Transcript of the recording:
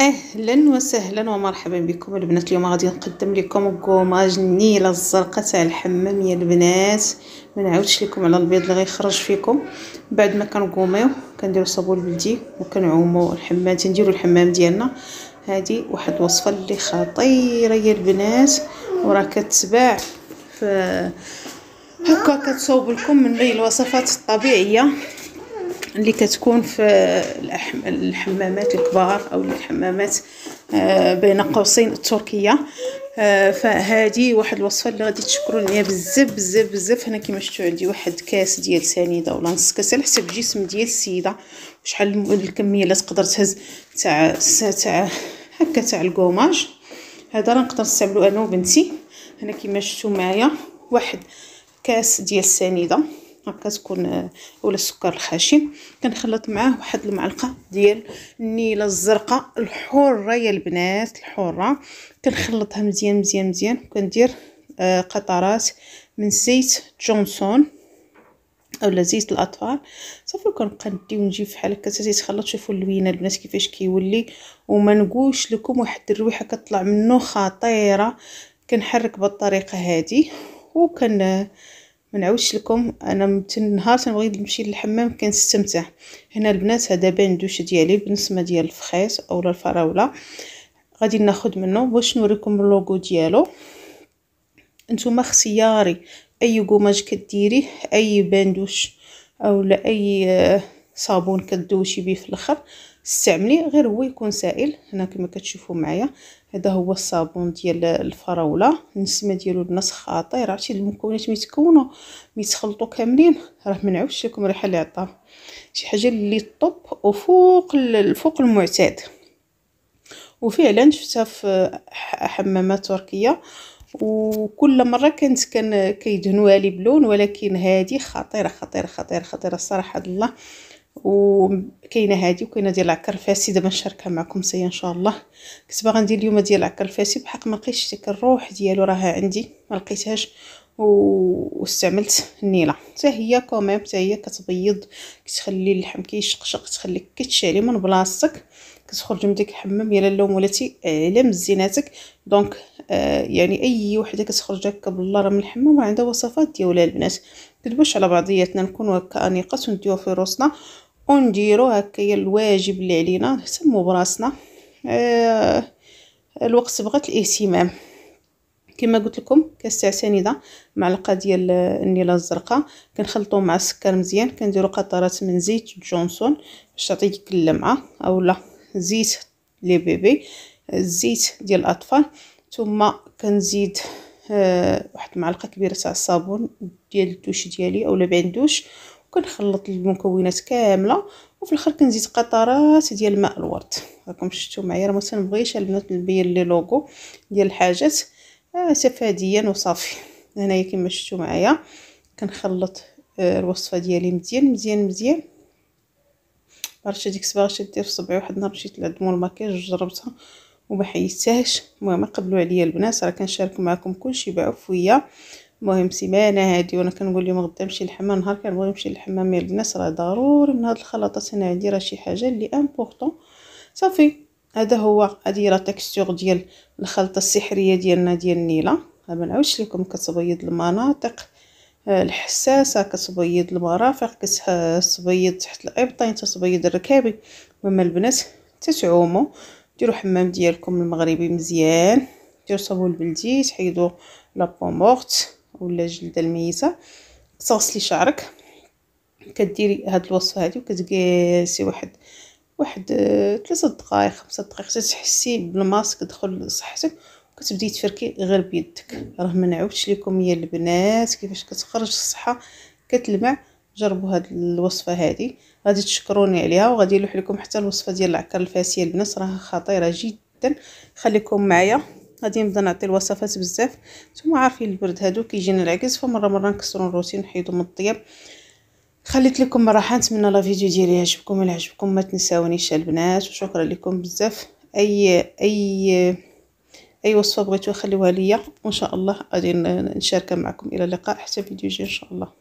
اهلا وسهلا ومرحبا بكم البنات اليوم غادي نقدم لكم كوما النيله الزرقاء تاع الحمام يا البنات ما نعاودش لكم على البيض اللي غيخرج فيكم بعد ما كنقوميو كنديروا صابون بلدي وكنعوموا الحمام تنديروا الحمام ديالنا هذه واحد الوصفه اللي خطيره يا البنات وراه كتباع ف هكا كتصوب لكم من الوصفات الطبيعيه اللي كتكون في الحمامات الكبار او الحمامات آه، بين قوسين التركيه آه، فهذه واحد الوصفه اللي غادي تشكروا ليا بزاف بزاف بزاف هنا كما شفتوا عندي واحد كاس ديال سنيده ولا نص كاس على حسب الجسم ديال السيده شحال الكميه اللي تقدر تهز تاع تاع هكا تاع القماش هذا راه نقدر نستعملو انا وبنتي هنا كما شفتوا معايا واحد كاس ديال السنيده هكا تكون آه، ولا السكر الخشن كنخلط معاه واحد المعلقه ديال النيله الزرقاء الحره يا البنات الحره كنخلطها مزيان مزيان مزيان وكندير آه، قطرات من زيت جونسون اولا زيت الاطفال صافي وكنبقى ندي نجي فحال هكا حتى تيتخلط شوفوا اللوينه البنات كيفاش كيولي وما نقولش لكم واحد الريحه كتطلع منه خطيره كنحرك بالطريقه هذه وكن آه، ما نعاودش لكم انا نهار تنبغي نمشي للحمام كنستمتع هنا البنات هذا بين دوش ديالي بالنسمه ديال الفخيس اولا الفراوله غادي ناخذ منه باش نوريكم اللوغو ديالو نتوما اختياري اي قماش كديريه اي باندوش لا اي آه، صابون كدوشي بيه في الاخر استعمليه غير هو يكون سائل هنا كما كتشوفوا معايا هذا هو الصابون ديال الفراوله النسمه ديالو الناس خطير عرفتي المكونات ملي تكونوا كاملين راه منعوش لكم الريحه اللي عطاها شي حاجه اللي طوب وفوق فوق المعتاد وفعلا شفتها في حمامات تركيه وكل مره كنت كان كيدهنوها لي بلون ولكن هذه خطيره خطيره خطيره خطيره الصراحه الله وكاينه هذه وكاينه ديال العكر الفاسي دابا نشاركها معكم سي ان شاء الله كنت باغا ندير اليوم ديال العكر الفاسي بحق ما لقيتش ديك الروح ديالو راها عندي ما لقيتهاش واستعملت النيله حتى هي كوميم حتى هي كتبيض كتخلي اللحم كيشقشق تخليك كتشعلي من بلاصتك كتخرج من ديك الحمام يلا اللون ولاتي على مزيناتك دونك آه يعني اي وحده كتخرج هكا بالله راه من الحمام راه عندها وصفات ديالها البنات كتبوش على بعضياتنا نكونوا هكا انيقات ونديو في روسنا ونديرو هي الواجب اللي علينا نهتموا براسنا آه الوقت بغات الاهتمام كما قلت لكم كاس سنيده معلقه ديال النيله الزرقاء كنخلطو مع السكر مزيان كنديروا قطرات من زيت جونسون باش تعطي ديك اللمعه اولا زيت لي بيبي الزيت ديال الاطفال ثم كنزيد آه واحد المعلقه كبيره تاع الصابون ديال الدوش ديالي اولا بعين وكنخلط المكونات كامله وفي الاخر كنزيد قطرات ديال ماء الورد راكم شفتوا معايا راه ما تنبغيش البنات نبين لي لوغو ديال الحاجات آه، سفاديا وصافي هنايا كما شفتوا معايا كنخلط آه، الوصفه ديالي مزيان مزيان مزيان برشا ديك الصباغه شدير في صبعي واحد النهار مشيت لعند الماكياج وجربتها وما حيتهاش المهم قبلوا عليا البنات راه كنشارك معكم كلشي بعفويه المهم سيمانه هادي وانا كنقول لهم غدا نمشي للحمام نهار كنبغي نمشي للحمام يا البنات راه ضروري من هاد الخلطات انا عندي راه شي حاجه اللي امبورطون صافي هذا هو هذه لا تكستور ديال الخلطه السحريه ديالنا ديال النيله ما بنعاودش لكم كتبيض المناطق آه، الحساسه كتبيض المرافق كتبيض تحت الابطين تتبيض الركابي وما البنات تتعوموا ديروا حمام ديالكم المغربي مزيان ديروا صابون البلدي تحيدوا لا بومورت ولا الجلده الميته تغسلي شعرك كديري هاد الوصفه هادي وكتقاسي واحد واحد ثلاثة آه، دقائق خمسة دقائق تتحسي تحسي بالماسك دخل لصحتك كتبدي تفركي غير بيدك راه ما نعاودش لكم يا البنات كيفاش كتخرج الصحه كتلمع جربوا هاد الوصفه هادي غادي تشكروني عليها وغادي نلوح لكم حتى الوصفه ديال العكر الفاسيه البنات راها خطيره جدا خليكم معايا غادي نبدا نعطي الوصفات بزاف نتوما عارفين البرد هادو كيجينا العكس فمره مره نكسروا الروتين نحيدو من الطياب خليت لكم راحه نتمنى لا فيديو ديالي يعجبكم الا عجبكم ما تنساونيش البنات وشكرا لكم بزاف اي اي اي وصفه بغيتو خليوها ليا وان شاء الله غادي نشاركها معكم الى اللقاء حتى فيديو جاي ان شاء الله